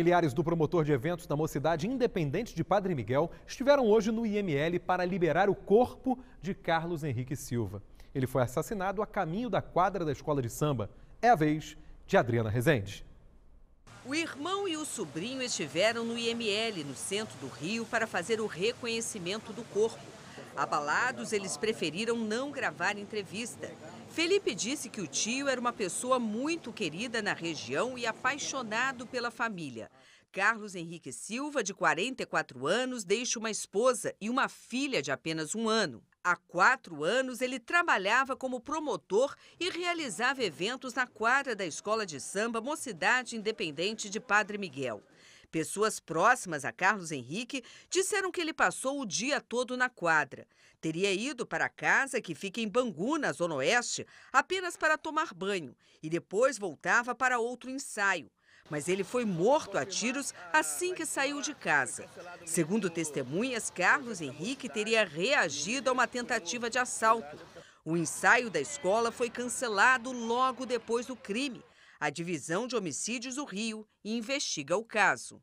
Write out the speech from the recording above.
Familiares do promotor de eventos da Mocidade Independente de Padre Miguel estiveram hoje no IML para liberar o corpo de Carlos Henrique Silva. Ele foi assassinado a caminho da quadra da escola de samba. É a vez de Adriana Rezende. O irmão e o sobrinho estiveram no IML, no centro do Rio, para fazer o reconhecimento do corpo. Abalados, eles preferiram não gravar entrevista. Felipe disse que o tio era uma pessoa muito querida na região e apaixonado pela família. Carlos Henrique Silva, de 44 anos, deixa uma esposa e uma filha de apenas um ano. Há quatro anos, ele trabalhava como promotor e realizava eventos na quadra da escola de samba Mocidade Independente de Padre Miguel. Pessoas próximas a Carlos Henrique disseram que ele passou o dia todo na quadra. Teria ido para a casa que fica em Bangu, na Zona Oeste, apenas para tomar banho e depois voltava para outro ensaio. Mas ele foi morto a tiros assim que saiu de casa. Segundo testemunhas, Carlos Henrique teria reagido a uma tentativa de assalto. O ensaio da escola foi cancelado logo depois do crime a Divisão de Homicídios do Rio investiga o caso.